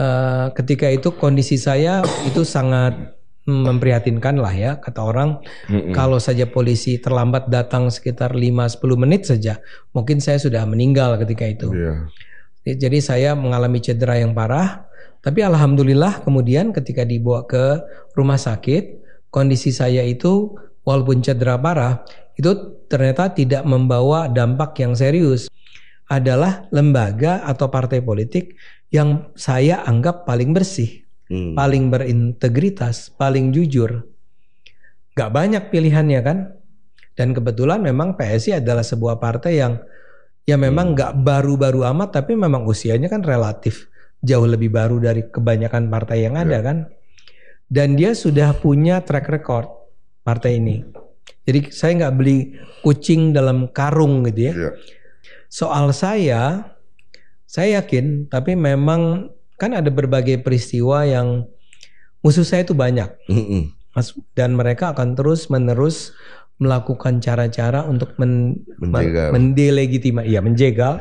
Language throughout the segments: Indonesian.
uh, ketika itu kondisi saya itu sangat memprihatinkan lah ya kata orang mm hmm kalau saja polisi terlambat datang sekitar 5-10 menit saja mungkin saya sudah meninggal ketika itu yeah. jadi saya mengalami cedera yang parah tapi alhamdulillah kemudian ketika dibawa ke rumah sakit kondisi saya itu walaupun cedera parah itu ternyata tidak membawa dampak yang serius adalah lembaga atau partai politik yang saya anggap paling bersih, hmm. paling berintegritas, paling jujur. Gak banyak pilihannya kan? Dan kebetulan memang PSI adalah sebuah partai yang ya memang hmm. gak baru-baru amat tapi memang usianya kan relatif jauh lebih baru dari kebanyakan partai yang ada yeah. kan. Dan dia sudah punya track record partai ini. Jadi saya gak beli kucing dalam karung gitu ya. Yeah. Soal saya saya yakin, tapi memang kan ada berbagai peristiwa yang musuh saya itu banyak. Mm Dan mereka akan terus menerus melakukan cara-cara untuk men menjegal. mendelegitimasi, ya menjegal,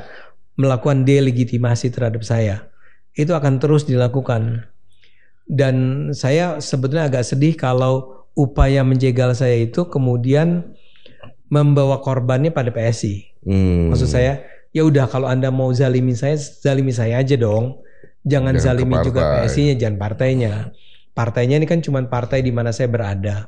melakukan delegitimasi terhadap saya. Itu akan terus dilakukan. Dan saya sebetulnya agak sedih kalau upaya menjegal saya itu kemudian membawa korbannya pada PSI. Hmm. Maksud saya ya udah kalau anda mau zalimi saya zalimi saya aja dong jangan, jangan zalimi juga PSI-nya jangan partainya partainya ini kan cuma partai di mana saya berada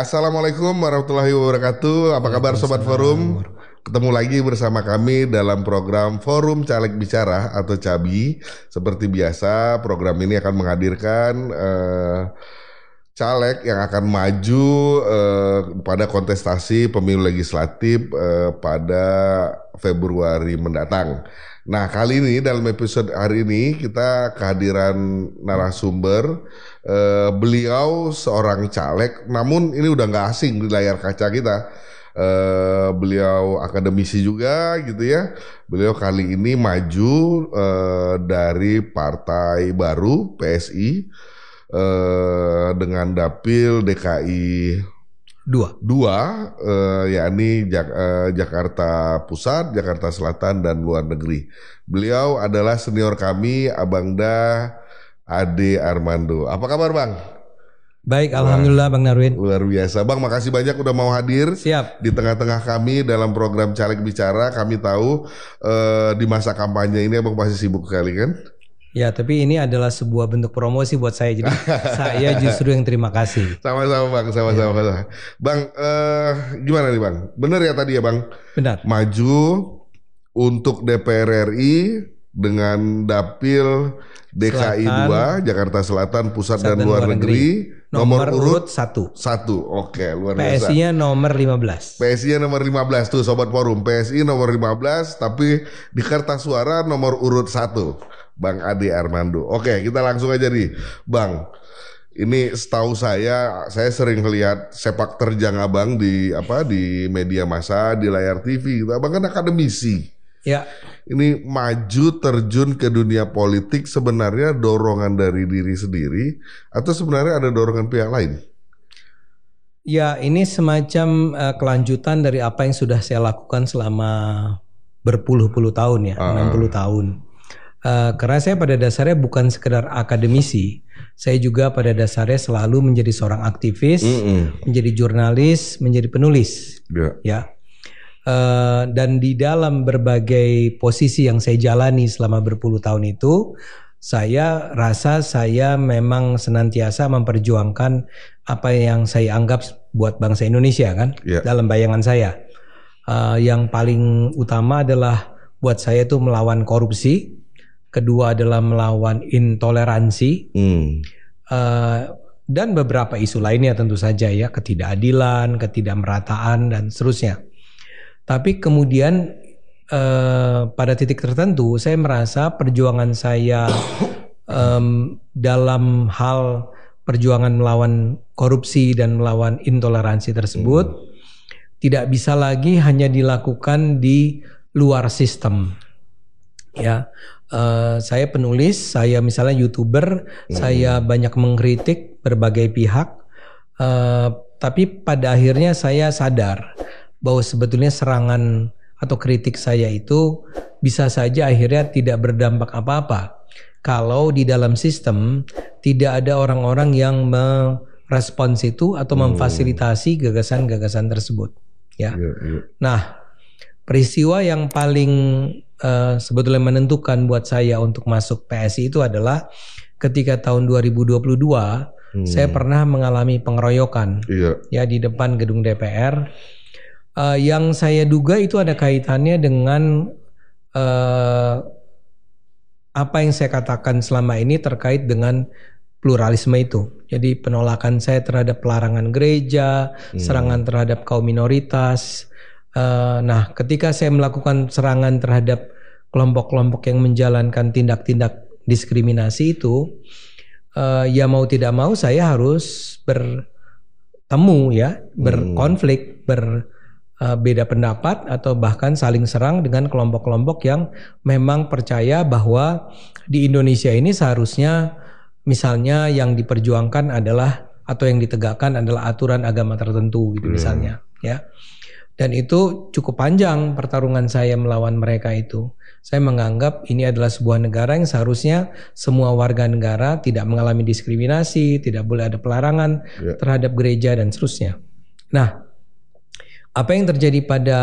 assalamualaikum warahmatullahi wabarakatuh. Apa kabar sobat forum? Ketemu lagi bersama kami dalam program Forum Caleg Bicara atau Cabi. Seperti biasa, program ini akan menghadirkan uh, caleg yang akan maju uh, pada kontestasi pemilu legislatif uh, pada Februari mendatang. Nah kali ini dalam episode hari ini kita kehadiran narasumber eh, beliau seorang caleg, namun ini udah nggak asing di layar kaca kita. Uh, beliau akademisi juga gitu ya. Beliau kali ini maju uh, dari partai baru PSI uh, eh, dengan dapil DKI Dua. Dua, eh, yakni Jak uh, Jakarta Pusat, Jakarta Selatan, dan luar negeri. Beliau adalah senior kami, Abang Da, Ade Armando. Apa kabar Bang? Baik, Alhamdulillah Bang Narwin. Luar biasa. Bang, makasih banyak udah mau hadir. Siap. Di tengah-tengah kami dalam program Caleg Bicara, kami tahu eh, di masa kampanye ini Abang pasti sibuk sekali kan? Ya, tapi ini adalah sebuah bentuk promosi buat saya. Jadi saya justru yang terima kasih. Sama-sama bang, sama-sama. Ya. Bang, eh, gimana nih bang? Benar ya tadi ya bang? Benar. Maju untuk DPR RI dengan dapil DKI Selatan, 2 Jakarta Selatan Pusat, Pusat dan, dan Luar Negeri, negeri. Nomor, nomor urut satu. Satu, oke luar biasa. PSI-nya nomor 15. PSI-nya nomor 15 tuh sobat forum. PSI nomor 15 tapi di kertas suara nomor urut satu. Bang Ade Armando. Oke, kita langsung aja nih, Bang. Ini setahu saya, saya sering lihat sepak terjang abang di apa di media massa, di layar TV. Bang gitu. Abang kan akademisi. Ya. Ini maju terjun ke dunia politik sebenarnya dorongan dari diri sendiri atau sebenarnya ada dorongan pihak lain? Ya, ini semacam uh, kelanjutan dari apa yang sudah saya lakukan selama berpuluh-puluh tahun ya, uh. puluh tahun. Uh, karena saya pada dasarnya bukan sekedar akademisi, saya juga pada dasarnya selalu menjadi seorang aktivis, mm -hmm. menjadi jurnalis, menjadi penulis, yeah. ya. Uh, dan di dalam berbagai posisi yang saya jalani selama berpuluh tahun itu, saya rasa saya memang senantiasa memperjuangkan apa yang saya anggap buat bangsa Indonesia kan, yeah. dalam bayangan saya. Uh, yang paling utama adalah buat saya itu melawan korupsi kedua adalah melawan intoleransi. Hmm. Uh, dan beberapa isu lainnya tentu saja ya ketidakadilan, ketidakmerataan dan seterusnya. Tapi kemudian uh, pada titik tertentu saya merasa perjuangan saya um, dalam hal perjuangan melawan korupsi dan melawan intoleransi tersebut hmm. tidak bisa lagi hanya dilakukan di luar sistem. Ya, Eh, saya penulis, saya misalnya youtuber, hmm. saya banyak mengkritik berbagai pihak, uh, tapi pada akhirnya saya sadar bahwa sebetulnya serangan atau kritik saya itu bisa saja akhirnya tidak berdampak apa-apa kalau di dalam sistem tidak ada orang-orang yang merespons itu atau hmm. memfasilitasi gagasan-gagasan tersebut. Ya. Yeah, yeah. Nah, peristiwa yang paling Eh, sebetulnya menentukan buat saya untuk masuk PSI itu adalah ketika tahun 2022 hmm. saya pernah mengalami pengeroyokan iya. ya di depan gedung DPR uh, eh, yang saya duga itu ada kaitannya dengan uh, apa yang saya katakan selama ini terkait dengan pluralisme itu. Jadi penolakan saya terhadap pelarangan gereja, hmm. serangan terhadap kaum minoritas, Eh, nah, ketika saya melakukan serangan terhadap kelompok-kelompok yang menjalankan tindak-tindak diskriminasi itu, eh, ya mau tidak mau saya harus bertemu ya, hmm. berkonflik, berbeda eh, pendapat atau bahkan saling serang dengan kelompok-kelompok yang memang percaya bahwa di Indonesia ini seharusnya misalnya yang diperjuangkan adalah atau yang ditegakkan adalah aturan agama tertentu gitu hmm. misalnya ya dan itu cukup panjang pertarungan saya melawan mereka itu. Saya menganggap ini adalah sebuah negara yang seharusnya semua warga negara tidak mengalami diskriminasi, tidak boleh ada pelarangan yeah. terhadap gereja dan seterusnya. Nah, apa yang terjadi pada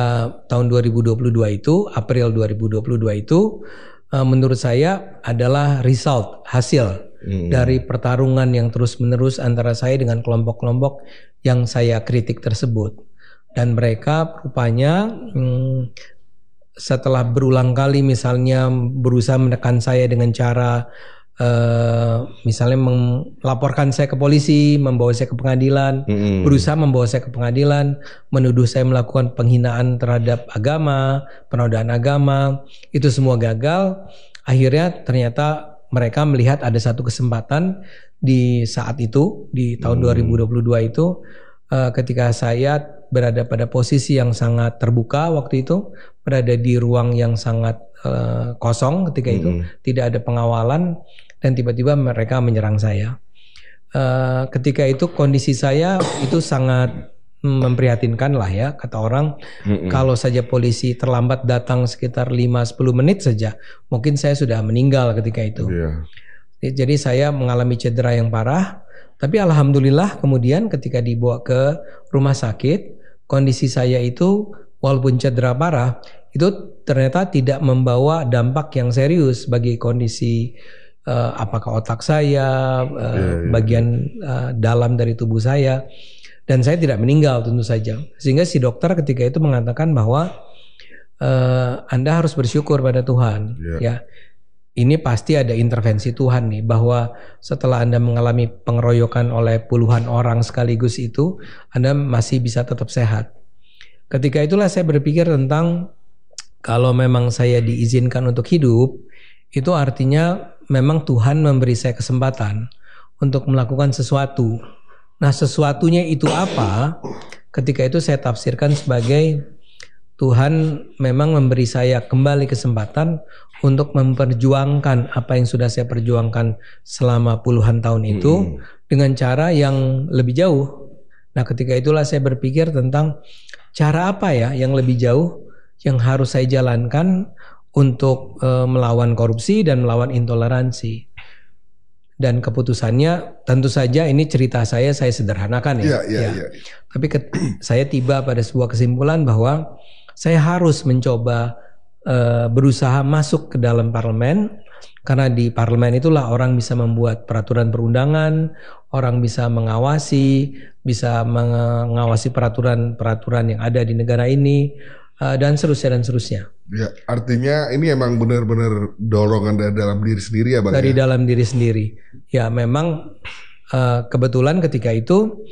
tahun 2022 itu, April 2022 itu eh, menurut saya adalah result, hasil hmm. dari pertarungan yang terus-menerus antara saya dengan kelompok-kelompok yang saya kritik tersebut dan mereka rupanya hmm, setelah berulang kali misalnya berusaha menekan saya dengan cara uh, misalnya melaporkan saya ke polisi, membawa saya ke pengadilan, mm-hmm. berusaha membawa saya ke pengadilan, menuduh saya melakukan penghinaan terhadap agama, penodaan agama, itu semua gagal. Akhirnya ternyata mereka melihat ada satu kesempatan di saat itu di tahun mm. 2022 itu uh, ketika saya berada pada posisi yang sangat terbuka waktu itu, berada di ruang yang sangat uh, kosong ketika itu, tidak ada pengawalan dan tiba-tiba mereka menyerang saya. Uh, ketika itu kondisi saya itu sangat memprihatinkan lah ya kata orang mm -mm. kalau saja polisi terlambat datang sekitar 5-10 menit saja mungkin saya sudah meninggal ketika itu yeah. jadi saya mengalami cedera yang parah tapi alhamdulillah kemudian ketika dibawa ke rumah sakit, kondisi saya itu walaupun cedera parah, itu ternyata tidak membawa dampak yang serius bagi kondisi uh, apakah otak saya, uh, eh, yeah, yeah. Iya. bagian uh, dalam dari tubuh saya, dan saya tidak meninggal tentu saja. Sehingga si dokter ketika itu mengatakan bahwa uh, Anda harus bersyukur pada Tuhan, yeah. ya ini pasti ada intervensi Tuhan nih bahwa setelah Anda mengalami pengeroyokan oleh puluhan orang sekaligus itu Anda masih bisa tetap sehat. Ketika itulah saya berpikir tentang kalau memang saya diizinkan untuk hidup itu artinya memang Tuhan memberi saya kesempatan untuk melakukan sesuatu. Nah, sesuatunya itu apa? Ketika itu saya tafsirkan sebagai Tuhan memang memberi saya kembali kesempatan untuk memperjuangkan apa yang sudah saya perjuangkan selama puluhan tahun itu hmm. dengan cara yang lebih jauh. Nah, ketika itulah saya berpikir tentang cara apa ya yang lebih jauh yang harus saya jalankan untuk e, melawan korupsi dan melawan intoleransi. Dan keputusannya tentu saja ini cerita saya saya sederhanakan ya. Yeah, yeah, ya. Iya. Tapi ke, saya tiba pada sebuah kesimpulan bahwa saya harus mencoba uh, berusaha masuk ke dalam parlemen karena di parlemen itulah orang bisa membuat peraturan perundangan, orang bisa mengawasi, bisa mengawasi peraturan-peraturan yang ada di negara ini eh, dan seterusnya dan seterusnya. Ya, artinya ini emang benar-benar dorongan dari dalam diri sendiri ya, Bang. Dari ya? dalam diri sendiri. Ya, memang eh, kebetulan ketika itu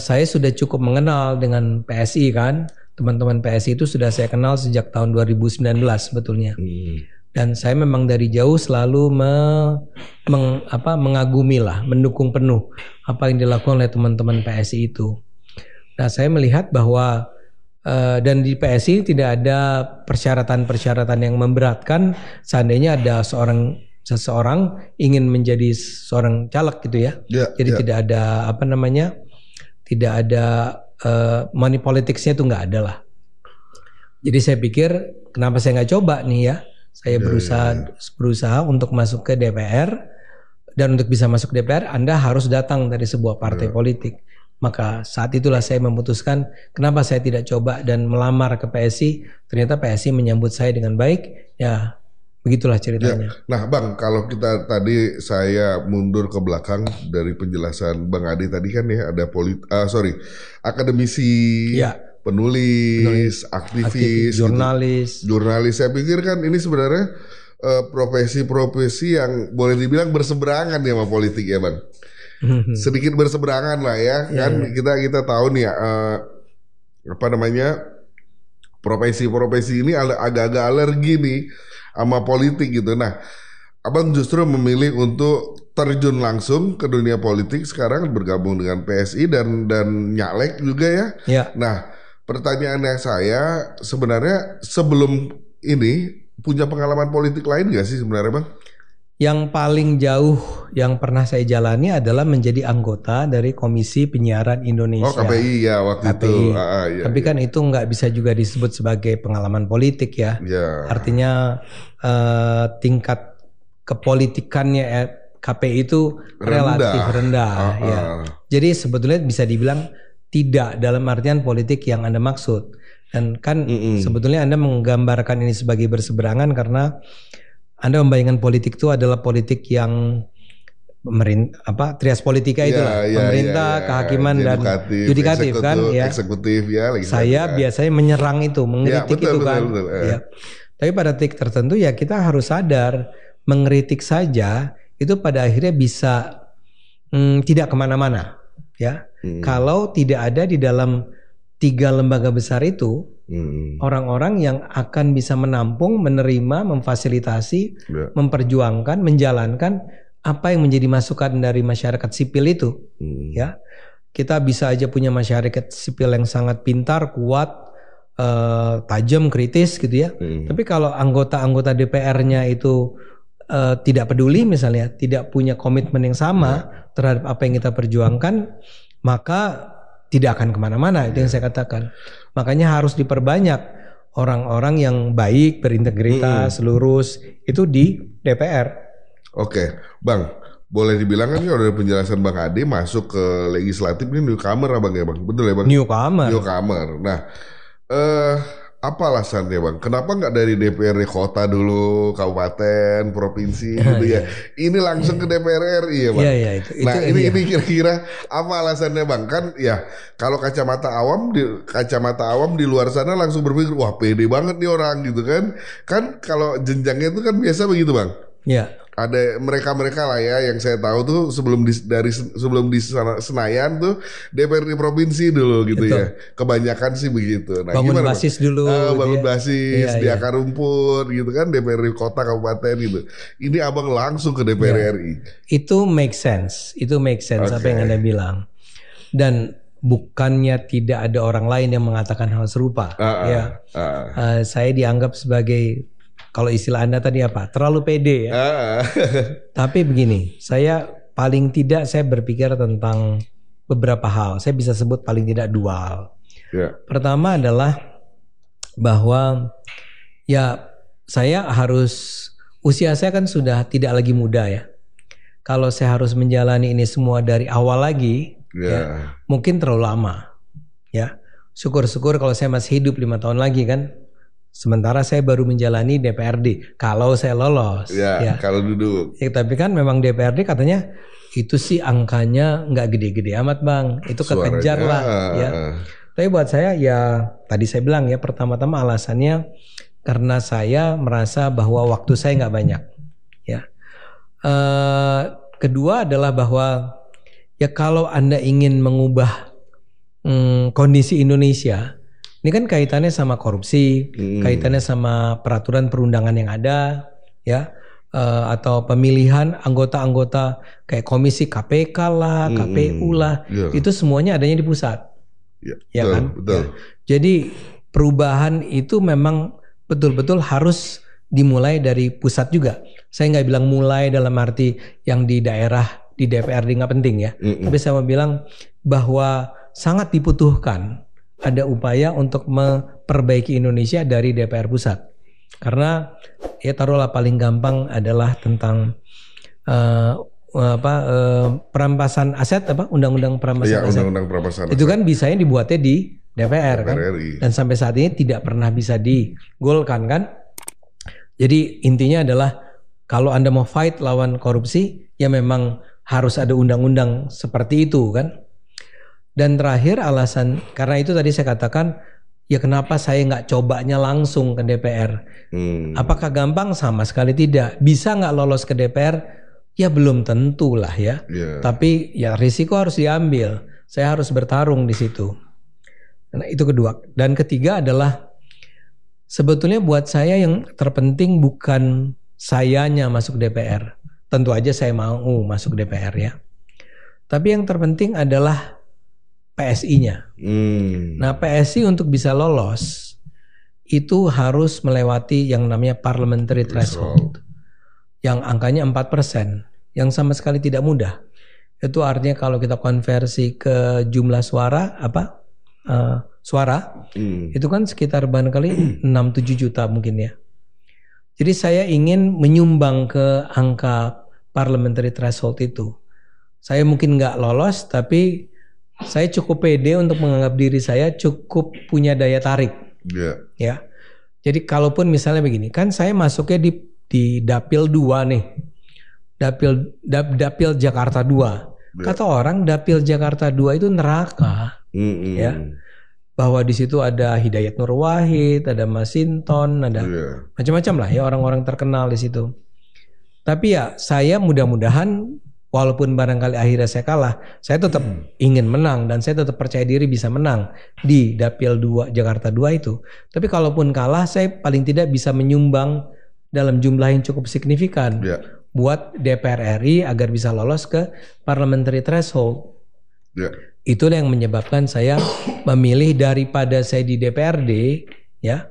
saya sudah cukup mengenal dengan PSI kan teman-teman PSI itu sudah saya kenal sejak tahun 2019 sebetulnya. Hmm. Dan saya memang dari jauh selalu me, meng, apa, mengagumi lah, mendukung penuh apa yang dilakukan oleh teman-teman PSI itu. Nah saya melihat bahwa uh, dan di PSI tidak ada persyaratan-persyaratan yang memberatkan seandainya ada seorang seseorang ingin menjadi seorang caleg gitu ya. Yeah, Jadi yeah. tidak ada apa namanya, tidak ada uh, money politicsnya itu nggak ada lah. Jadi saya pikir kenapa saya nggak coba nih ya? Saya iya, iya, berusaha yeah, yeah. berusaha untuk masuk ke DPR dan untuk bisa masuk DPR Anda harus datang dari sebuah partai yeah. politik. Maka saat itulah saya memutuskan kenapa saya tidak coba dan melamar ke PSI. Ternyata PSI menyambut saya dengan baik. Ya Begitulah ya, ceritanya. Ya. Nah, Bang, kalau kita tadi saya mundur ke belakang dari penjelasan Bang Adi tadi kan ya ada polit uh, sorry, akademisi, ya. penulis, penulis, aktivis, aktivis gitu. jurnalis. Gitu. Jurnalis saya pikir kan ini sebenarnya profesi eh, profesi-profesi yang boleh dibilang berseberangan ya sama politik ya, Bang. Hmm. Sedikit berseberangan lah ya, ya kan ya. kita kita tahu nih ya uh, apa namanya? profesi-profesi ini agak-agak alergi nih sama politik gitu. Nah, Abang justru memilih untuk terjun langsung ke dunia politik sekarang bergabung dengan PSI dan dan nyalek juga ya. ya. Nah, pertanyaannya saya sebenarnya sebelum ini punya pengalaman politik lain gak sih sebenarnya bang? Yang paling jauh yang pernah saya jalani adalah menjadi anggota dari Komisi Penyiaran Indonesia. Oh KPI ya waktu KPI. itu. Ah, ah, iya, Tapi iya. kan itu nggak bisa juga disebut sebagai pengalaman politik ya. ya. Artinya eh, tingkat kepolitikannya eh, KPI itu rendah. relatif rendah. Ah, ah. ya. Jadi sebetulnya bisa dibilang tidak dalam artian politik yang anda maksud. Dan kan mm -mm. sebetulnya anda menggambarkan ini sebagai berseberangan karena anda membayangkan politik itu adalah politik yang pemerintah apa trias politika iya, itu ya, ya, pemerintah, ya, ya. kehakiman dan yudikatif kan ya. Eksekutif ya legislatif. Saya ya. biasanya menyerang itu, mengkritik ya, itu betul, kan. Betul, betul, eh. ya. Tapi pada titik tertentu ya kita harus sadar mengkritik saja itu pada akhirnya bisa hmm, tidak kemana-mana ya. Hmm. Kalau tidak ada di dalam tiga lembaga besar itu mm-hmm. orang-orang hmm. yang akan bisa menampung, menerima, memfasilitasi, yeah. memperjuangkan, menjalankan apa yang menjadi masukan dari masyarakat sipil itu, hmm. ya kita bisa aja punya masyarakat sipil yang sangat pintar, kuat, eh, tajam, kritis gitu ya. Hmm. Tapi kalau anggota-anggota DPR-nya itu eh, tidak peduli misalnya, tidak punya komitmen yang sama hmm. terhadap apa yang kita perjuangkan, maka tidak akan kemana-mana. Itu yang iya. saya katakan. Makanya harus diperbanyak orang-orang yang baik, berintegritas, hmm. lurus itu di DPR. Oke, Bang. Boleh dibilang kan ini udah penjelasan Bang Ade masuk ke legislatif ini newcomer abang ya bang, betul ya bang? Newcomer. Newcomer. Nah, eh uh, apa alasannya bang? Kenapa nggak dari DPRD kota dulu, kabupaten, provinsi gitu ya? Iya. Ini langsung ke DPR RI ya bang? Iya iya itu. Nah itu, ini ya. ini kira-kira apa alasannya bang? Kan ya kalau kacamata awam di kacamata awam di luar sana langsung berpikir wah pede banget nih orang gitu kan? Kan kalau jenjangnya itu kan biasa begitu bang? Iya ada mereka-mereka lah ya yang saya tahu tuh sebelum di, dari sebelum di Senayan tuh DPRD provinsi dulu gitu Betul. ya. Kebanyakan sih begitu. Nah, bangun gimana, basis dulu. Uh, bangun dia. Ya. basis iya, di iya. akar rumput gitu kan DPRD kota kabupaten gitu. Ini Abang langsung ke DPR iya. RI. Itu make sense. Itu make sense okay. apa yang Anda bilang. Dan bukannya tidak ada orang lain yang mengatakan hal serupa uh, uh, ya. Uh, uh. Uh, saya dianggap sebagai kalau istilah Anda tadi apa? Terlalu pede ya. Tapi begini, saya paling tidak saya berpikir tentang beberapa hal. Saya bisa sebut paling tidak dua Yeah. Pertama adalah bahwa ya saya harus usia saya kan sudah tidak lagi muda ya. Kalau saya harus menjalani ini semua dari awal lagi, yeah. ya, mungkin terlalu lama. Ya, syukur-syukur kalau saya masih hidup lima tahun lagi kan, Sementara saya baru menjalani DPRD kalau saya lolos. Ya, ya. kalau duduk. Ya, tapi kan memang DPRD katanya itu sih angkanya nggak gede-gede amat bang. Itu kekejar lah. Ya. Tapi buat saya ya tadi saya bilang ya pertama-tama alasannya karena saya merasa bahwa waktu saya nggak banyak. Ya. Uh, kedua adalah bahwa ya kalau anda ingin mengubah hmm, kondisi Indonesia ini kan kaitannya sama korupsi, hmm. kaitannya sama peraturan perundangan yang ada, ya uh, atau pemilihan anggota-anggota kayak komisi KPK lah, hmm. KPU lah, yeah. itu semuanya adanya di pusat, yeah. ya betul, kan? Betul. Ya. Jadi perubahan itu memang betul-betul harus dimulai dari pusat juga. Saya nggak bilang mulai dalam arti yang di daerah di DPRD nggak penting ya, mm -mm. tapi saya mau bilang bahwa sangat dibutuhkan ada upaya untuk memperbaiki Indonesia dari DPR pusat. Karena ya taruhlah paling gampang adalah tentang uh, apa uh, perampasan aset apa undang-undang perampasan ya, aset. undang-undang perampasan Itu aset. kan bisanya dibuatnya di DPR, kan? DPR kan. RRI. Dan sampai saat ini tidak pernah bisa digolkan kan. Jadi intinya adalah kalau Anda mau fight lawan korupsi ya memang harus ada undang-undang seperti itu kan dan terakhir alasan karena itu tadi saya katakan ya kenapa saya nggak cobanya langsung ke DPR? Hmm. Apakah gampang sama sekali tidak? Bisa nggak lolos ke DPR? Ya belum tentu lah ya. Yeah. Tapi ya risiko harus diambil. Saya harus bertarung di situ. Nah itu kedua. Dan ketiga adalah sebetulnya buat saya yang terpenting bukan sayanya masuk DPR. Tentu aja saya mau masuk DPR ya. Tapi yang terpenting adalah PSI-nya. Hmm. Nah, PSI untuk bisa lolos itu harus melewati yang namanya parliamentary threshold yang angkanya 4% yang sama sekali tidak mudah. Itu artinya kalau kita konversi ke jumlah suara apa uh, suara hmm. itu kan sekitar kali 6-7 juta mungkin ya. Jadi saya ingin menyumbang ke angka parliamentary threshold itu. Saya mungkin nggak lolos tapi saya cukup pede untuk menganggap diri saya cukup punya daya tarik. Yeah. Ya. Jadi kalaupun misalnya begini, kan saya masuknya di di Dapil 2 nih. Dapil Dap, Dapil Jakarta 2. Yeah. Kata orang Dapil Jakarta 2 itu neraka. Mm -hmm. Ya. Bahwa di situ ada Hidayat Nur Wahid, ada Masinton, ada yeah. macam-macam lah ya orang-orang terkenal di situ. Tapi ya saya mudah-mudahan walaupun barangkali akhirnya saya kalah, saya tetap hmm. ingin menang dan saya tetap percaya diri bisa menang di Dapil 2 Jakarta 2 itu. Tapi kalaupun kalah, saya paling tidak bisa menyumbang dalam jumlah yang cukup signifikan yeah. buat DPR RI agar bisa lolos ke parliamentary threshold. Yeah. Itulah yang menyebabkan saya memilih daripada saya di DPRD ya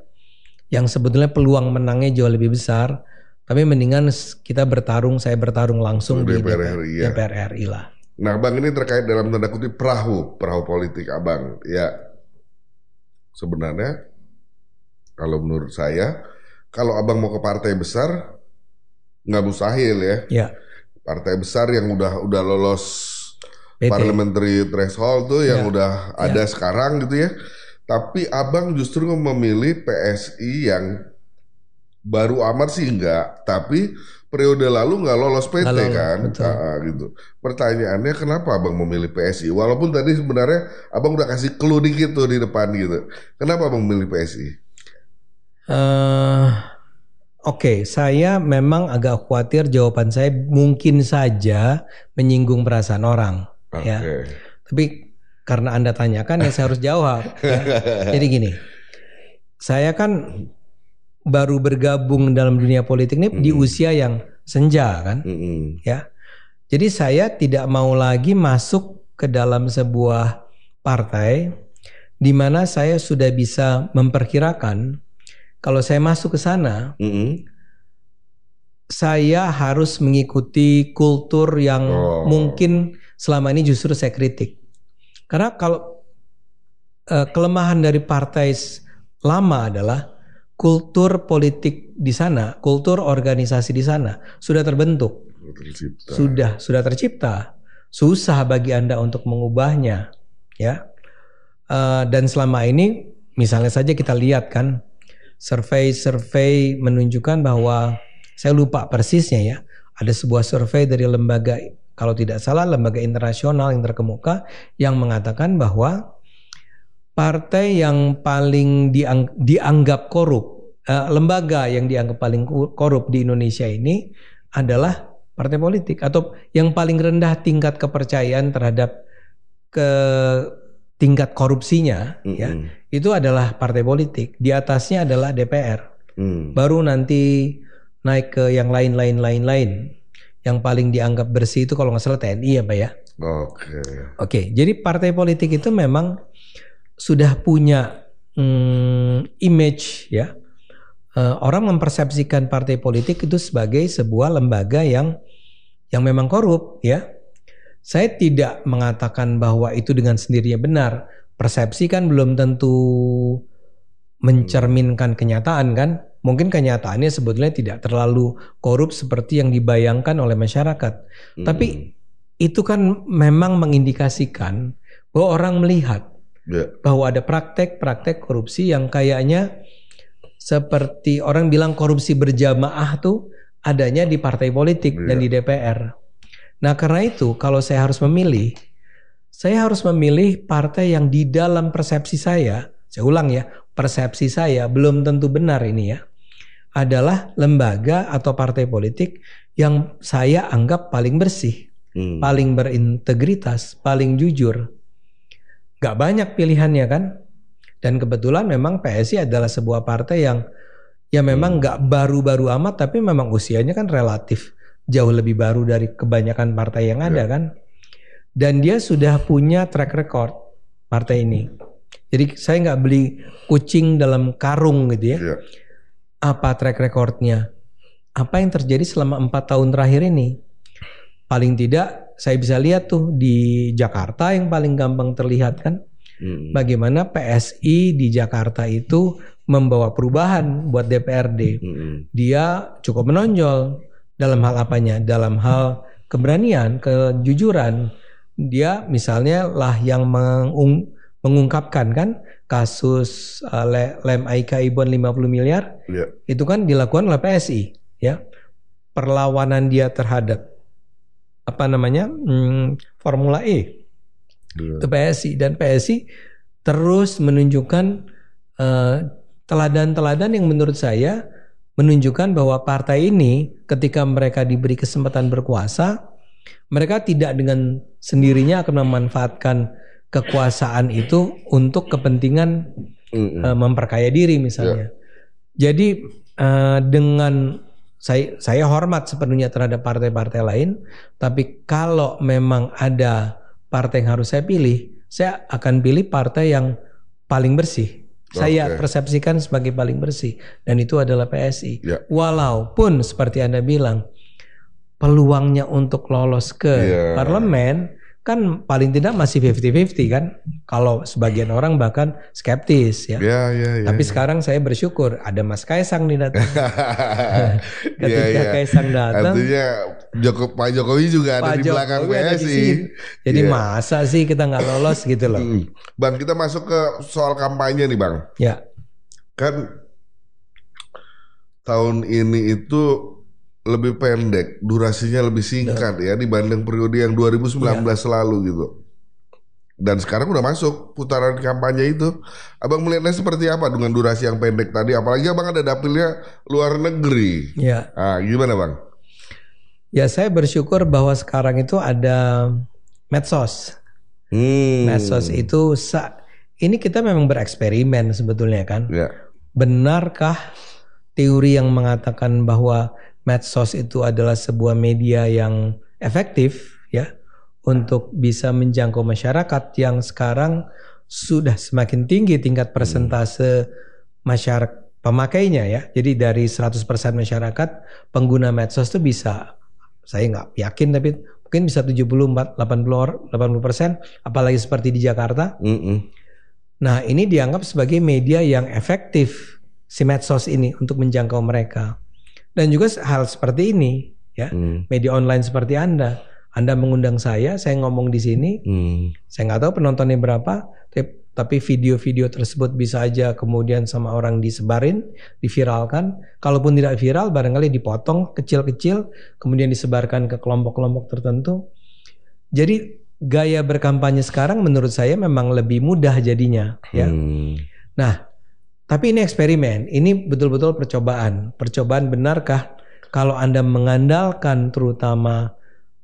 yang sebetulnya peluang menangnya jauh lebih besar tapi mendingan kita bertarung, saya bertarung langsung di DPR, RI, ya. DPR RI lah. Nah, Bang ini terkait dalam tanda kutip perahu, perahu politik Abang. Ya, sebenarnya kalau menurut saya, kalau Abang mau ke partai besar, nggak mustahil ya. ya. Partai besar yang udah udah lolos PT. parliamentary threshold tuh yang ya. udah ya. ada ya. sekarang gitu ya. Tapi Abang justru memilih PSI yang baru amat sih enggak, tapi periode lalu nggak lolos PT lalu, kan, betul. Nah, gitu. Pertanyaannya kenapa abang memilih PSI? Walaupun tadi sebenarnya abang udah kasih clue dikit tuh di depan gitu. Kenapa abang memilih PSI? Uh, eh, Oke, okay. saya memang agak khawatir jawaban saya mungkin saja menyinggung perasaan orang, okay. ya. Tapi karena anda tanyakan ya saya harus jawab. ya. Jadi gini, saya kan baru bergabung dalam dunia politik ini mm di hmm. usia yang senja kan, mm -hmm. ya. Jadi saya tidak mau lagi masuk ke dalam sebuah partai di mana saya sudah bisa memperkirakan kalau saya masuk ke sana, mm -hmm. saya harus mengikuti kultur yang oh. mungkin selama ini justru saya kritik. Karena kalau uh, kelemahan dari partai lama adalah kultur politik di sana, kultur organisasi di sana sudah terbentuk. Tercipta. Sudah sudah tercipta. Susah bagi Anda untuk mengubahnya, ya. Uh, dan selama ini misalnya saja kita lihat kan survei-survei menunjukkan bahwa saya lupa persisnya ya. Ada sebuah survei dari lembaga kalau tidak salah lembaga internasional yang terkemuka yang mengatakan bahwa partai yang paling diang, dianggap korup, uh, lembaga yang dianggap paling korup di Indonesia ini adalah partai politik atau yang paling rendah tingkat kepercayaan terhadap ke tingkat korupsinya mm -hmm. ya itu adalah partai politik di atasnya adalah DPR mm. baru nanti naik ke yang lain lain lain lain yang paling dianggap bersih itu kalau nggak salah TNI ya pak ya oke okay. oke okay, jadi partai politik itu memang sudah punya hmm, image ya uh, orang mempersepsikan partai politik itu sebagai sebuah lembaga yang yang memang korup ya saya tidak mengatakan bahwa itu dengan sendirinya benar persepsi kan belum tentu mencerminkan kenyataan kan mungkin kenyataannya sebetulnya tidak terlalu korup seperti yang dibayangkan oleh masyarakat hmm. tapi itu kan memang mengindikasikan bahwa orang melihat yeah. bahwa ada praktek-praktek korupsi yang kayaknya seperti orang bilang korupsi berjamaah tuh adanya di partai politik yeah. dan di iya. DPR. Nah karena itu kalau saya harus memilih, saya harus memilih partai yang di dalam persepsi saya, saya ulang ya, persepsi saya belum tentu benar ini ya, adalah lembaga atau partai politik yang saya anggap paling bersih, hmm. paling berintegritas, paling jujur Gak banyak pilihannya kan. Dan kebetulan memang PSI adalah sebuah partai yang ya memang hmm. gak baru-baru amat tapi memang usianya kan relatif jauh lebih baru dari kebanyakan partai yang ada yeah. kan dan dia sudah punya track record partai ini jadi saya gak beli kucing dalam karung gitu ya yeah. apa track recordnya apa yang terjadi selama empat tahun terakhir ini paling tidak saya bisa lihat tuh di Jakarta yang paling gampang terlihat kan hmm. bagaimana PSI di Jakarta itu membawa perubahan buat DPRD. Hmm. Dia cukup menonjol dalam hal apanya? Dalam hal keberanian, kejujuran. Dia misalnya lah yang mengung mengungkapkan kan kasus uh, Le lem IK Ibon 50 miliar. Yeah. Itu kan dilakukan oleh PSI, ya. Perlawanan dia terhadap apa namanya hmm, Formula E yeah. PSI dan PSI terus menunjukkan eh, teladan-teladan uh, yang menurut saya menunjukkan bahwa partai ini ketika mereka diberi kesempatan berkuasa mereka tidak dengan sendirinya akan memanfaatkan kekuasaan itu untuk kepentingan uh, memperkaya diri misalnya yeah. jadi uh, dengan saya saya hormat sepenuhnya terhadap partai-partai lain, tapi kalau memang ada partai yang harus saya pilih, saya akan pilih partai yang paling bersih. Okay. Saya persepsikan sebagai paling bersih dan itu adalah PSI. Yeah. Walaupun seperti Anda bilang peluangnya untuk lolos ke yeah. parlemen kan paling tidak masih 50-50 kan. Kalau sebagian orang bahkan skeptis ya. Yeah, yeah, yeah, Tapi yeah. sekarang saya bersyukur ada Mas Kaisang nih datang. Ketika yeah, yeah. Kaisang datang. Artinya Joko, Pak Jokowi juga Pak ada di Jokowi belakang PSI. Jadi yeah. masa sih kita nggak lolos gitu loh. Hmm. Bang kita masuk ke soal kampanye nih Bang. Ya. Kan tahun ini itu lebih pendek, durasinya lebih singkat nah. ya dibanding periode yang 2019 ya. lalu gitu. Dan sekarang udah masuk putaran kampanye itu. Abang melihatnya seperti apa dengan durasi yang pendek tadi? Apalagi abang ada dapilnya luar negeri. Ya. Ah, gimana bang? Ya saya bersyukur bahwa sekarang itu ada medsos. Hmm. Medsos itu ini kita memang bereksperimen sebetulnya kan. Ya. Benarkah teori yang mengatakan bahwa medsos itu adalah sebuah media yang efektif ya untuk bisa menjangkau masyarakat yang sekarang sudah semakin tinggi tingkat hmm. persentase masyarakat pemakainya ya. Jadi dari 100% masyarakat pengguna medsos itu bisa saya nggak yakin tapi mungkin bisa 70 80 80% apalagi seperti di Jakarta. Mm -mm. Nah, ini dianggap sebagai media yang efektif si medsos ini untuk menjangkau mereka. Dan juga hal seperti ini, ya, hmm. media online seperti Anda. Anda mengundang saya, saya ngomong di sini. Hmm. Saya nggak tahu penontonnya berapa, tapi video-video tersebut bisa aja kemudian sama orang disebarin, diviralkan. Kalaupun tidak viral, barangkali dipotong kecil-kecil, kemudian disebarkan ke kelompok-kelompok tertentu. Jadi gaya berkampanye sekarang menurut saya memang lebih mudah jadinya, ya. Hmm. Nah, tapi ini eksperimen, ini betul-betul percobaan. Percobaan benarkah kalau Anda mengandalkan terutama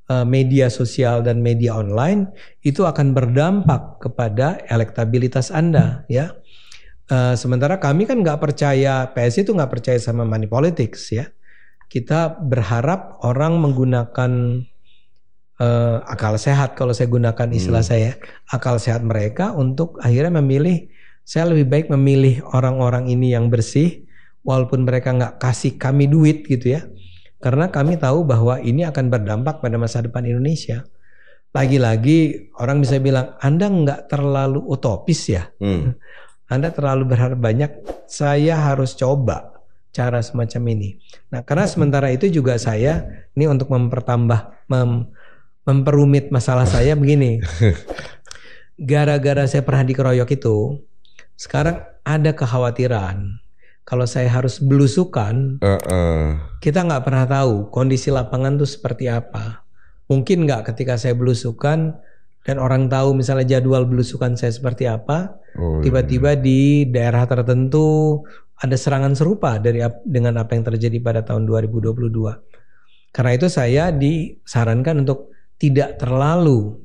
eh, media sosial dan media online itu akan berdampak kepada elektabilitas Anda ya. Eh, sementara kami kan nggak percaya PSI itu nggak percaya sama money politics ya. Kita berharap orang menggunakan uh, akal sehat kalau saya gunakan istilah hmm. saya akal sehat mereka untuk akhirnya memilih saya lebih baik memilih orang-orang ini yang bersih, walaupun mereka nggak kasih kami duit gitu ya. Karena kami tahu bahwa ini akan berdampak pada masa depan Indonesia. Lagi-lagi orang bisa bilang, Anda nggak terlalu utopis ya. Hmm. Anda terlalu berharap banyak, saya harus coba cara semacam ini. Nah, karena sementara itu juga saya ini untuk mempertambah mem, memperumit masalah saya begini. Gara-gara saya pernah dikeroyok itu, sekarang ada kekhawatiran kalau saya harus belusukan, uh -uh. kita nggak pernah tahu kondisi lapangan tuh seperti apa. Mungkin nggak ketika saya belusukan dan orang tahu misalnya jadwal belusukan saya seperti apa, tiba-tiba oh, iya. di daerah tertentu ada serangan serupa dari dengan apa yang terjadi pada tahun 2022. Karena itu saya disarankan untuk tidak terlalu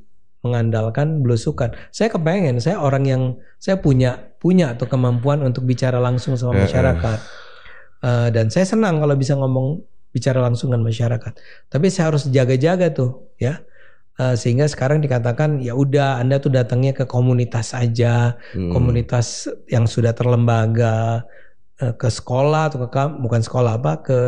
mengandalkan belusukan. Saya kepengen, saya orang yang saya punya punya atau kemampuan untuk bicara langsung sama masyarakat. Uh, dan saya senang kalau bisa ngomong bicara langsung dengan masyarakat. Tapi saya harus jaga-jaga tuh, ya. Uh, sehingga sekarang dikatakan ya udah Anda tuh datangnya ke komunitas aja, hmm. komunitas yang sudah terlembaga, uh, ke sekolah atau ke bukan sekolah apa, ke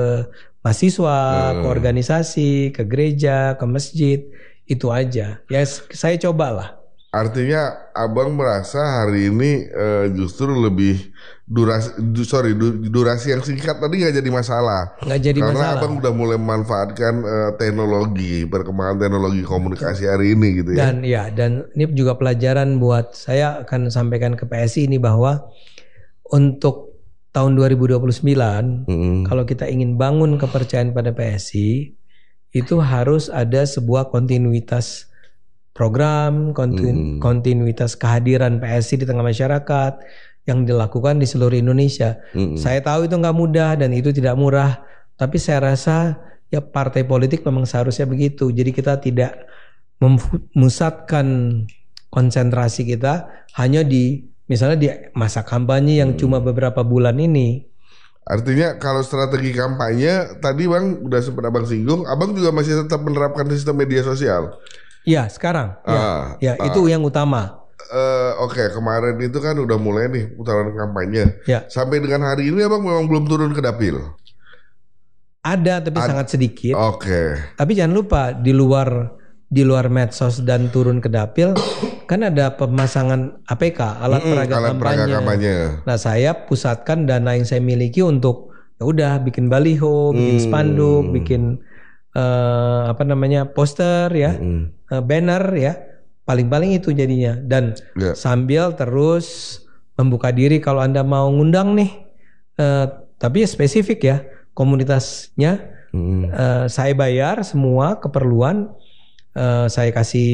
mahasiswa, hmm. ke organisasi, ke gereja, ke masjid itu aja ya saya cobalah artinya abang merasa hari ini uh, justru lebih durasi sorry durasi yang singkat tadi nggak jadi masalah nggak jadi karena masalah karena abang udah mulai memanfaatkan uh, teknologi perkembangan teknologi komunikasi hari ini gitu ya dan ya dan ini juga pelajaran buat saya akan sampaikan ke PSI ini bahwa untuk tahun 2029 mm -hmm. kalau kita ingin bangun kepercayaan pada PSI itu harus ada sebuah kontinuitas program, kontin hmm. kontinuitas kehadiran PSI di tengah masyarakat yang dilakukan di seluruh Indonesia. Hmm. Saya tahu itu nggak mudah dan itu tidak murah, tapi saya rasa ya partai politik memang seharusnya begitu. Jadi kita tidak memusatkan konsentrasi kita hanya di misalnya di masa kampanye yang hmm. cuma beberapa bulan ini Artinya kalau strategi kampanye tadi Bang udah sempat Abang singgung, Abang juga masih tetap menerapkan sistem media sosial. Iya, sekarang. Iya. Ah, ya, ya ah. itu yang utama. Eh Oke, okay, kemarin itu kan udah mulai nih putaran kampanye. Ya. Sampai dengan hari ini Abang memang belum turun ke dapil. Ada tapi Ad sangat sedikit. Oke. Okay. Tapi jangan lupa di luar di luar medsos dan turun ke dapil kan ada pemasangan APK alat mm -hmm, peraga alat kampanye. kampanye. Nah saya pusatkan dana yang saya miliki untuk ya udah bikin baliho, bikin mm. spanduk, bikin uh, apa namanya poster ya, mm. uh, banner ya, paling-paling itu jadinya dan yeah. sambil terus membuka diri kalau anda mau ngundang nih, uh, tapi spesifik ya komunitasnya mm. uh, saya bayar semua keperluan. Uh, saya kasih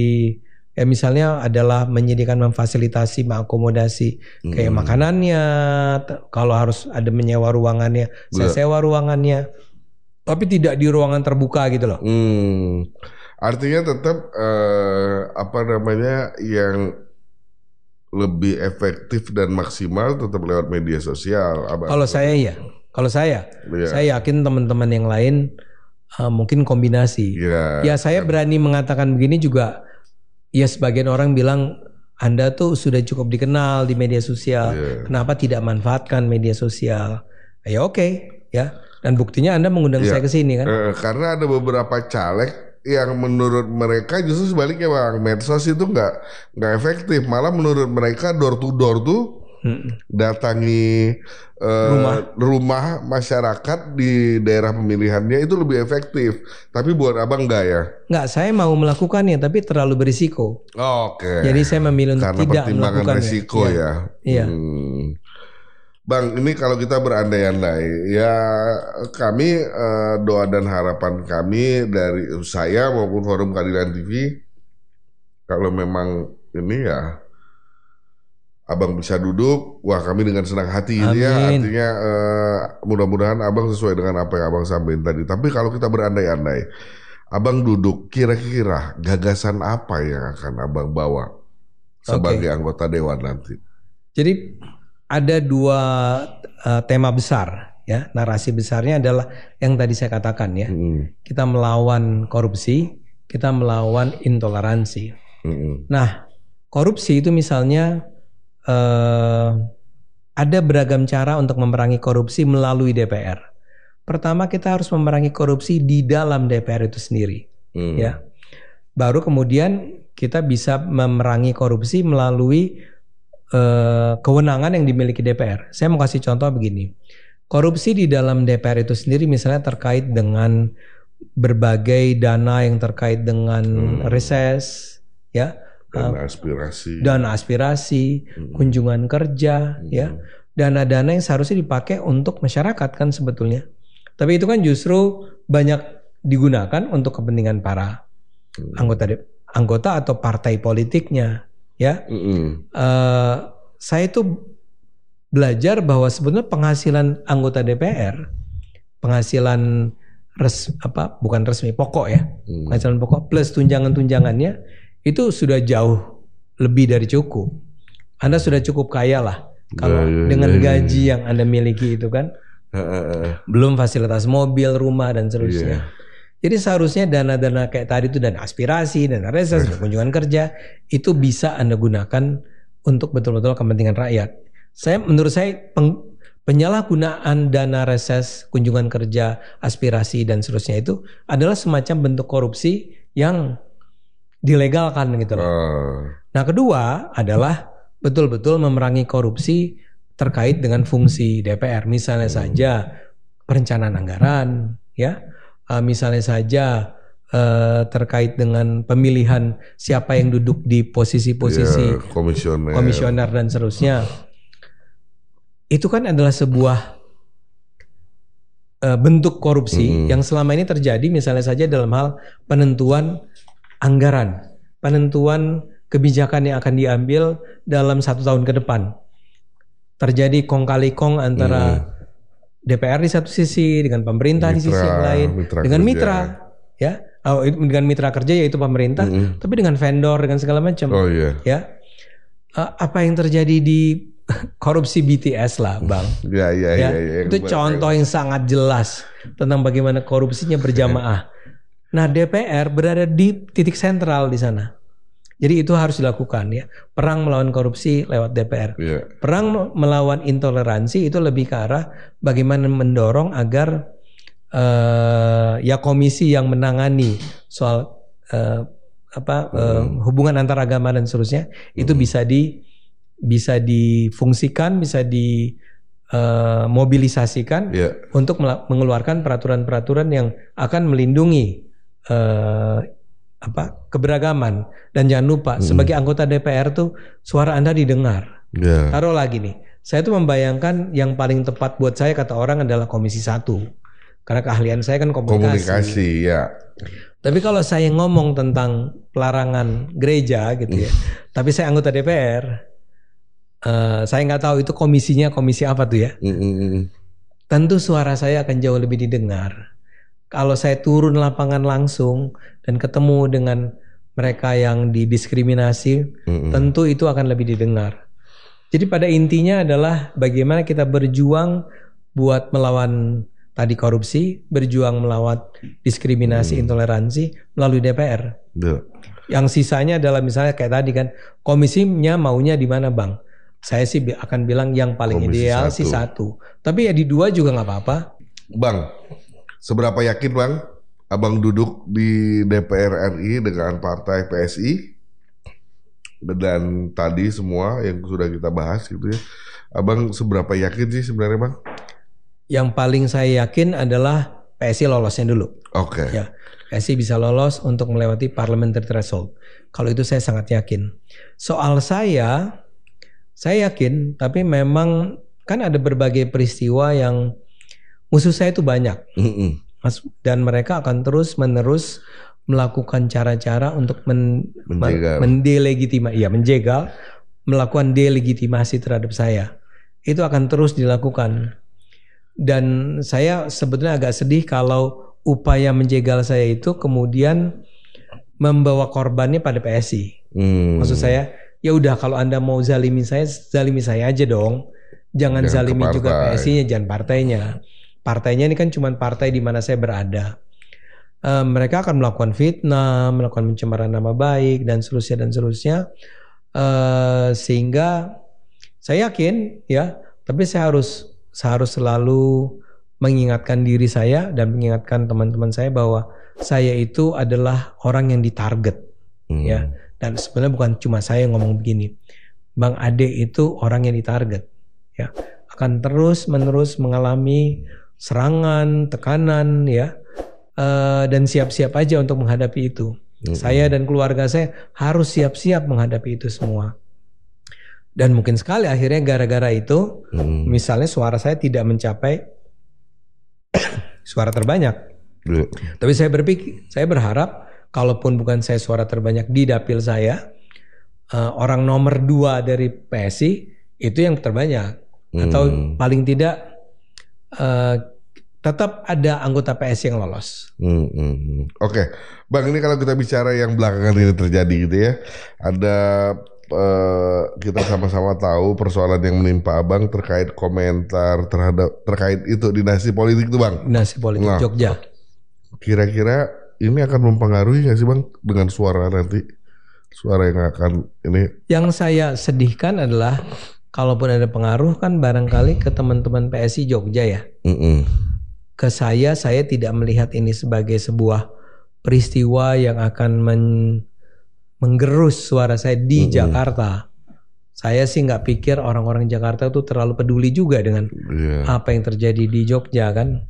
Ya misalnya adalah menyediakan memfasilitasi, mengakomodasi kayak hmm. makanannya, kalau harus ada menyewa ruangannya, saya sewa ruangannya. Tapi tidak di ruangan terbuka gitu loh. Hmm. Artinya tetap uh, eh, apa namanya yang lebih efektif dan maksimal tetap lewat media sosial. Kalau saya ya, kalau saya, ya. saya yakin teman-teman yang lain uh, mungkin kombinasi. Ya, ya saya kan. berani mengatakan begini juga ya sebagian orang bilang Anda tuh sudah cukup dikenal di media sosial. Yeah. Kenapa tidak manfaatkan media sosial? Ya oke, okay, ya. Dan buktinya Anda mengundang yeah. saya ke sini kan? Uh, karena ada beberapa caleg yang menurut mereka justru sebaliknya bang medsos itu nggak nggak efektif malah menurut mereka door to door tuh datangi uh, rumah. rumah masyarakat di daerah pemilihannya itu lebih efektif. Tapi buat abang enggak ya? Enggak, saya mau melakukannya tapi terlalu berisiko. Oke. Okay. Jadi saya memilih untuk Karena tidak melakukannya. resiko iya. ya. ya. Hmm. Bang, ini kalau kita berandai-andai, ya kami uh, doa dan harapan kami dari saya maupun Forum Keadilan TV, kalau memang ini ya abang bisa duduk, wah kami dengan senang hati gitu ya. Amin. ya. Artinya uh, mudah-mudahan abang sesuai dengan apa yang abang sampaikan tadi. Tapi kalau kita berandai-andai, abang duduk, kira-kira gagasan apa yang akan abang bawa sebagai okay. anggota dewan nanti? Jadi ada dua uh, tema besar ya. Narasi besarnya adalah yang tadi saya katakan ya. Hmm. Kita melawan korupsi, kita melawan intoleransi. Hmm. Nah, korupsi itu misalnya eh, ada beragam cara untuk memerangi korupsi melalui DPR. Pertama kita harus memerangi korupsi di dalam DPR itu sendiri, hmm. ya. Baru kemudian kita bisa memerangi korupsi melalui eh, kewenangan yang dimiliki DPR. Saya mau kasih contoh begini. Korupsi di dalam DPR itu sendiri misalnya terkait dengan berbagai dana yang terkait dengan hmm. reses, ya dana aspirasi dana aspirasi hmm. kunjungan kerja hmm. ya dana-dana yang seharusnya dipakai untuk masyarakat kan sebetulnya tapi itu kan justru banyak digunakan untuk kepentingan para hmm. anggota anggota atau partai politiknya ya hmm. uh, saya itu belajar bahwa sebetulnya penghasilan anggota DPR penghasilan res apa bukan resmi pokok ya hmm. penghasilan pokok plus tunjangan tunjangannya itu sudah jauh lebih dari cukup. Anda sudah cukup kaya lah kalau yeah, yeah, iya, dengan iya, gaji iya. yang Anda miliki itu kan. Belum fasilitas mobil, rumah dan seterusnya. Yeah. Jadi seharusnya dana-dana kayak tadi itu dan aspirasi, dana reses, kunjungan kerja itu bisa Anda gunakan untuk betul-betul kepentingan rakyat. Saya menurut saya peng, penyalahgunaan dana reses, kunjungan kerja, aspirasi dan seterusnya itu adalah semacam bentuk korupsi yang dilegalkan gitu loh. Uh. Nah, kedua adalah betul-betul memerangi korupsi terkait dengan fungsi DPR. Misalnya hmm. saja perencanaan anggaran, ya. Uh, misalnya saja uh, terkait dengan pemilihan siapa yang duduk di posisi-posisi yeah, komisioner. komisioner dan seterusnya. Itu kan adalah sebuah uh, bentuk korupsi hmm. yang selama ini terjadi misalnya saja dalam hal penentuan anggaran, penentuan kebijakan yang akan diambil dalam satu tahun ke depan. Terjadi kong kali kong antara hmm. DPR di satu sisi dengan pemerintah mitra, di sisi yang lain, mitra dengan kerja. mitra, ya, oh, dengan mitra kerja yaitu pemerintah, hmm. tapi dengan vendor dengan segala macam, oh, yeah. ya. apa yang terjadi di korupsi BTS lah bang. Ya, ya, ya, ya, ya. Itu contoh yang sangat jelas tentang bagaimana korupsinya berjamaah. Nah, DPR berada di titik sentral di sana. Jadi itu harus dilakukan ya. Perang melawan korupsi lewat DPR. Yeah. Perang melawan intoleransi itu lebih ke arah bagaimana mendorong agar uh, ya komisi yang menangani soal uh, apa hmm. Eh, hubungan antar agama dan seterusnya hmm. itu bisa di bisa difungsikan, bisa di uh, mobilisasikan yeah. untuk mengeluarkan peraturan-peraturan yang akan melindungi eh, apa keberagaman dan jangan lupa hmm. sebagai anggota DPR tuh suara anda didengar yeah. taruh lagi nih saya tuh membayangkan yang paling tepat buat saya kata orang adalah komisi satu karena keahlian saya kan komunikasi. Komunikasi ya. Tapi kalau saya ngomong tentang pelarangan gereja gitu ya, hmm. tapi saya anggota DPR, uh, eh, saya nggak tahu itu komisinya komisi apa tuh ya. Hmm, hmm, Tentu suara saya akan jauh lebih didengar kalau saya turun lapangan langsung dan ketemu dengan mereka yang didiskriminasi, mm-hmm. tentu itu akan lebih didengar. Jadi pada intinya adalah bagaimana kita berjuang buat melawan tadi korupsi, berjuang melawan diskriminasi, mm intoleransi melalui DPR. Duh. Yang sisanya adalah misalnya kayak tadi kan, komisinya maunya di mana bang? Saya sih akan bilang yang paling Komisi ideal satu. sih satu. Tapi ya di dua juga nggak apa-apa. Bang, Seberapa yakin bang, abang duduk di DPR RI dengan partai PSI dan tadi semua yang sudah kita bahas gitu ya, abang seberapa yakin sih sebenarnya bang? Yang paling saya yakin adalah PSI lolosnya dulu. Oke. Okay. Ya, PSI bisa lolos untuk melewati parliamentary threshold. Kalau itu saya sangat yakin. Soal saya, saya yakin, tapi memang kan ada berbagai peristiwa yang musuh saya itu banyak mm -mm. dan mereka akan terus menerus melakukan cara-cara untuk men, menjegal. mendelegitimasi, ya menjegal, melakukan delegitimasi terhadap saya. Itu akan terus dilakukan. Dan saya sebetulnya agak sedih kalau upaya menjegal saya itu kemudian membawa korbannya pada PSI. mm. Maksud saya, ya udah kalau anda mau zalimi saya, zalimi saya aja dong. Jangan, jangan zalimi juga PSI-nya, jangan partainya partainya ini kan cuma partai di mana saya berada. Uh, mereka akan melakukan fitnah, melakukan pencemaran nama baik dan seterusnya dan seterusnya. Uh, sehingga saya yakin ya, tapi saya harus saya harus selalu mengingatkan diri saya dan mengingatkan teman-teman saya bahwa saya itu adalah orang yang ditarget hmm. ya. Dan sebenarnya bukan cuma saya yang ngomong begini. Bang Ade itu orang yang ditarget ya. Akan terus menerus mengalami serangan, tekanan ya. Uh, dan siap-siap aja untuk menghadapi itu. Mm-hmm. Saya dan keluarga saya harus siap-siap menghadapi itu semua. Dan mungkin sekali akhirnya gara-gara itu, mm misalnya suara saya tidak mencapai suara terbanyak. mm Tapi saya berpikir, saya berharap, kalaupun bukan saya suara terbanyak di dapil saya, uh, orang nomor dua dari PSI itu yang terbanyak atau mm. paling tidak Eh, tetap ada anggota PS yang lolos. Hmm, hmm, hmm. Oke, okay. bang ini kalau kita bicara yang belakangan ini terjadi gitu ya, ada uh, kita sama-sama tahu persoalan yang menimpa abang terkait komentar terhadap terkait itu dinasti politik itu, bang. Dinasti politik nah, Jogja. Kira-kira ini akan mempengaruhi nggak sih bang dengan suara nanti suara yang akan ini? Yang saya sedihkan adalah kalaupun ada pengaruh kan barangkali ke teman-teman PSI Jogja ya. Mm -mm. Ke saya, saya tidak melihat ini sebagai sebuah peristiwa yang akan men menggerus suara saya di mm -mm. Jakarta. Saya sih nggak pikir orang-orang Jakarta itu terlalu peduli juga dengan yeah. apa yang terjadi di Jogja kan.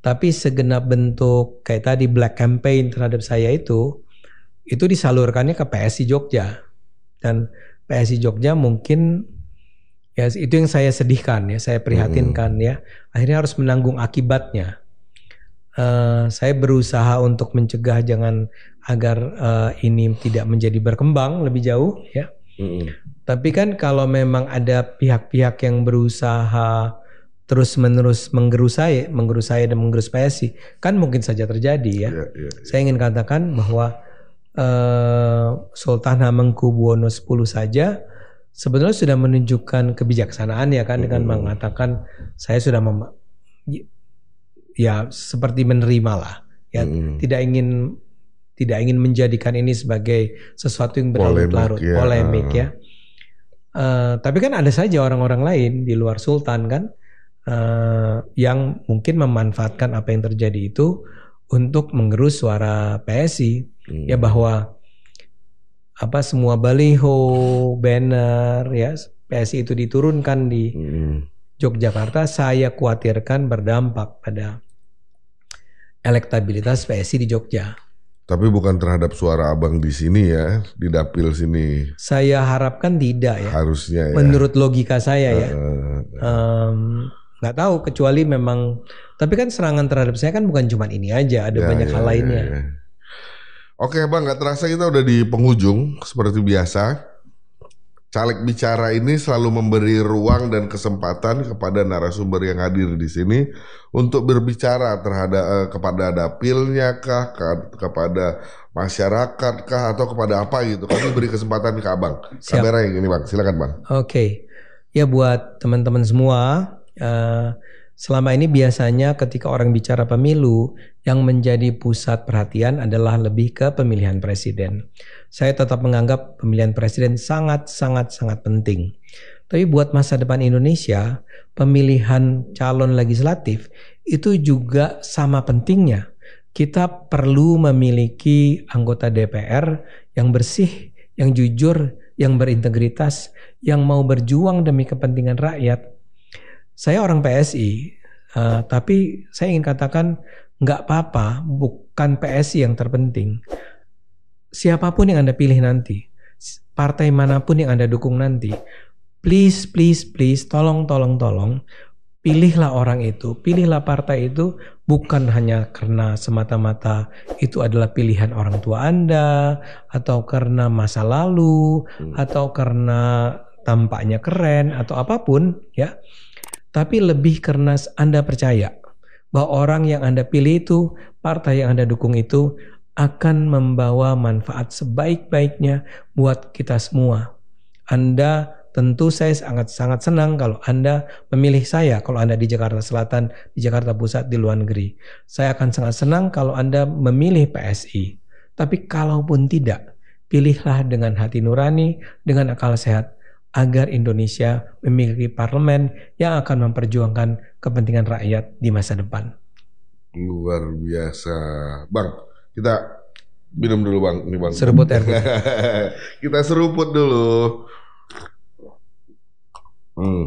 Tapi segenap bentuk kayak tadi black campaign terhadap saya itu, itu disalurkannya ke PSI Jogja dan PSI Jogja mungkin Ya itu yang saya sedihkan ya, saya prihatinkan hmm. ya. Akhirnya harus menanggung akibatnya. Uh, saya berusaha untuk mencegah jangan agar uh, ini tidak menjadi berkembang lebih jauh ya. Hmm. Tapi kan kalau memang ada pihak-pihak yang berusaha terus menerus menggerus saya, menggerus saya dan menggerus PSI, kan mungkin saja terjadi ya. Yeah, yeah, yeah. Saya ingin katakan bahwa uh, Sultan Hamengkubuwono X saja sebetulnya sudah menunjukkan kebijaksanaan ya kan dengan hmm. mengatakan saya sudah mem ya, ya seperti menerima lah ya hmm. tidak ingin tidak ingin menjadikan ini sebagai sesuatu yang berlarut-larut polemik ya, polemik, ya. Uh, tapi kan ada saja orang-orang lain di luar sultan kan uh, yang mungkin memanfaatkan apa yang terjadi itu untuk menggerus suara PSI ya, hmm. ya bahwa apa semua baliho, banner ya PSI itu diturunkan di hmm. Yogyakarta, saya khawatirkan berdampak pada elektabilitas PSI di Jogja. Tapi bukan terhadap suara abang di sini ya, di dapil sini. Saya harapkan tidak ya. Harusnya ya. Menurut logika saya uh, ya. Nggak um, tahu kecuali memang. Tapi kan serangan terhadap saya kan bukan cuma ini aja, ada ya, banyak ya, hal ya, lainnya. Ya, ya. Oke bang, nggak terasa kita udah di penghujung seperti biasa. Caleg bicara ini selalu memberi ruang dan kesempatan kepada narasumber yang hadir di sini untuk berbicara terhadap eh, kepada dapilnya kah, ke, kepada masyarakat kah, atau kepada apa gitu. Kami beri kesempatan ke abang. Siap. Kamera yang ini bang, silakan bang. Oke, ya buat teman-teman semua. Uh, Selama ini biasanya ketika orang bicara pemilu, yang menjadi pusat perhatian adalah lebih ke pemilihan presiden. Saya tetap menganggap pemilihan presiden sangat-sangat-sangat penting. Tapi buat masa depan Indonesia, pemilihan calon legislatif itu juga sama pentingnya. Kita perlu memiliki anggota DPR yang bersih, yang jujur, yang berintegritas, yang mau berjuang demi kepentingan rakyat, saya orang PSI, uh, eh, tapi saya ingin katakan nggak apa-apa, bukan PSI yang terpenting. Siapapun yang Anda pilih nanti, partai manapun yang Anda dukung nanti, please, please, please, tolong, tolong, tolong, pilihlah orang itu, pilihlah partai itu bukan hanya karena semata-mata itu adalah pilihan orang tua Anda, atau karena masa lalu, hmm. atau karena tampaknya keren, atau apapun, ya tapi lebih karena Anda percaya bahwa orang yang Anda pilih itu, partai yang Anda dukung itu akan membawa manfaat sebaik-baiknya buat kita semua. Anda tentu saya sangat sangat senang kalau Anda memilih saya kalau Anda di Jakarta Selatan, di Jakarta Pusat, di luar negeri. Saya akan sangat senang kalau Anda memilih PSI. Tapi kalaupun tidak, pilihlah dengan hati nurani, dengan akal sehat agar Indonesia memiliki parlemen yang akan memperjuangkan kepentingan rakyat di masa depan. Luar biasa, Bang. Kita minum dulu, Bang. Ini bang. Seruput air putih. kita seruput dulu. Hmm.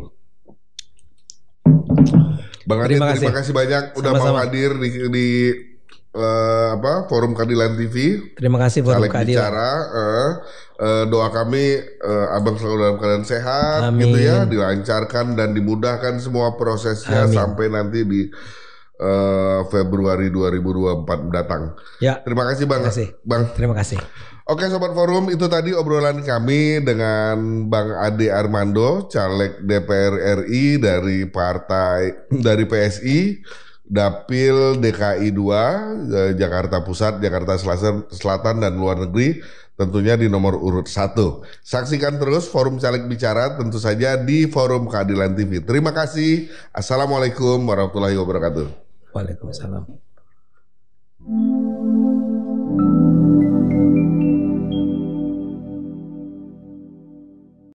Bang Adi, terima kasih, terima kasih banyak udah Sama-sama. mau hadir di, di uh, apa forum keadilan TV. Terima kasih forum Caleg keadilan. Bicara, uh, uh, doa kami uh, abang selalu dalam keadaan sehat, Amin. gitu ya, dilancarkan dan dimudahkan semua prosesnya Amin. sampai nanti di uh, Februari 2024 mendatang. Ya. Terima kasih bang. Terima kasih. Bang. Terima kasih. Oke sobat forum itu tadi obrolan kami dengan Bang Ade Armando caleg DPR RI dari partai dari PSI Dapil DKI 2 eh, Jakarta Pusat, Jakarta Selatan, Selatan dan luar negeri tentunya di nomor urut 1. Saksikan terus forum caleg bicara tentu saja di Forum Keadilan TV. Terima kasih. Assalamualaikum warahmatullahi wabarakatuh. Waalaikumsalam.